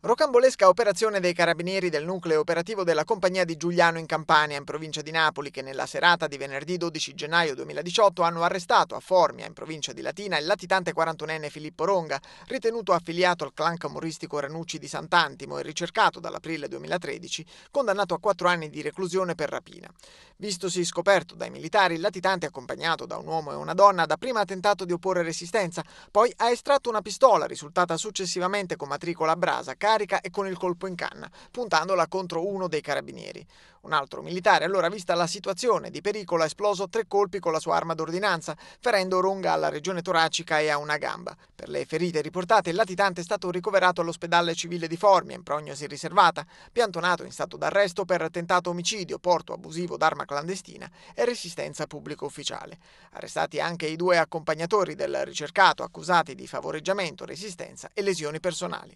Rocambolesca operazione dei carabinieri del nucleo operativo della compagnia di Giuliano in Campania, in provincia di Napoli, che nella serata di venerdì 12 gennaio 2018 hanno arrestato a Formia, in provincia di Latina, il latitante 41enne Filippo Ronga, ritenuto affiliato al clan camoristico Ranucci di Sant'Antimo e ricercato dall'aprile 2013, condannato a quattro anni di reclusione per rapina. Vistosi scoperto dai militari, il latitante, accompagnato da un uomo e una donna, da prima ha tentato di opporre resistenza, poi ha estratto una pistola, risultata successivamente con matricola a brasa, carica e con il colpo in canna, puntandola contro uno dei carabinieri. Un altro militare, allora vista la situazione di pericolo, ha esploso tre colpi con la sua arma d'ordinanza, ferendo Ronga alla regione toracica e a una gamba. Per le ferite riportate, il latitante è stato ricoverato all'ospedale civile di Formia, in prognosi riservata, piantonato in stato d'arresto per tentato omicidio, porto abusivo d'arma clandestina e resistenza pubblico ufficiale. Arrestati anche i due accompagnatori del ricercato, accusati di favoreggiamento, resistenza e lesioni personali.